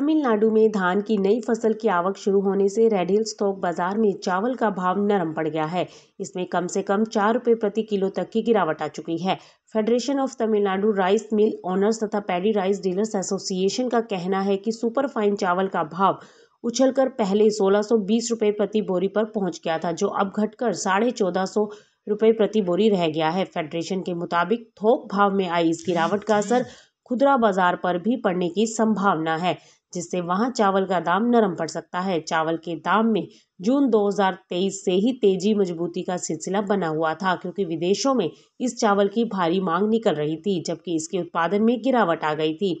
तमिलनाडु में धान की नई फसल की आवक शुरू होने से रेडहिल्स थोक बाजार में चावल का भाव नरम पड़ गया है इसमें कम से कम चार रुपये प्रति किलो तक की गिरावट आ चुकी है federation of Tamil Nadu rice mill owners तथा पैडी राइस डीलर्स एसोसिएशन का कहना है कि सुपरफाइन चावल का भाव उछलकर पहले सोलह रुपए प्रति बोरी पर पहुंच गया था जो अब घटकर साढ़े चौदह सौ रुपये प्रति बोरी रह गया है फेडरेशन के मुताबिक थोक भाव में आई इस गिरावट का असर खुदरा बाजार पर भी पड़ने की संभावना है जिससे वहां चावल का दाम नरम पड़ सकता है चावल के दाम में जून 2023 से ही तेजी मजबूती का सिलसिला बना हुआ था क्योंकि विदेशों में इस चावल की भारी मांग निकल रही थी जबकि इसके उत्पादन में गिरावट आ गई थी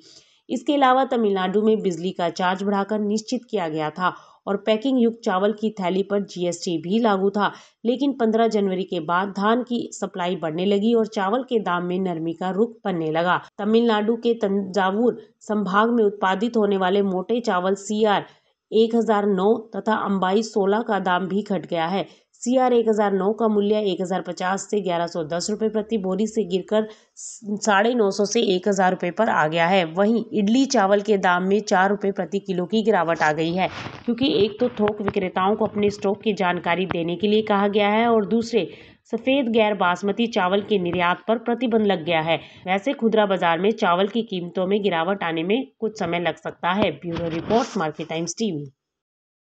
इसके अलावा तमिलनाडु में बिजली का चार्ज बढ़ाकर निश्चित किया गया था और पैकिंग युक्त चावल की थैली पर जीएसटी भी लागू था लेकिन 15 जनवरी के बाद धान की सप्लाई बढ़ने लगी और चावल के दाम में नरमी का रुख बनने लगा तमिलनाडु के तंजावुर संभाग में उत्पादित होने वाले मोटे चावल सीआर 1009 तथा अंबाई 16 का दाम भी घट गया है सी आर एक हज़ार नौ का मूल्य एक हज़ार पचास से ग्यारह सौ दस रुपये प्रति बोरी से गिरकर साढ़े नौ सौ से एक हज़ार रुपये पर आ गया है वहीं इडली चावल के दाम में चार रुपये प्रति किलो की गिरावट आ गई है क्योंकि एक तो थोक विक्रेताओं को अपने स्टॉक की जानकारी देने के लिए कहा गया है और दूसरे सफ़ेद गैर बासमती चावल के निर्यात पर प्रतिबंध लग गया है वैसे खुदरा बाजार में चावल की कीमतों में गिरावट आने में कुछ समय लग सकता है bureau report market times TV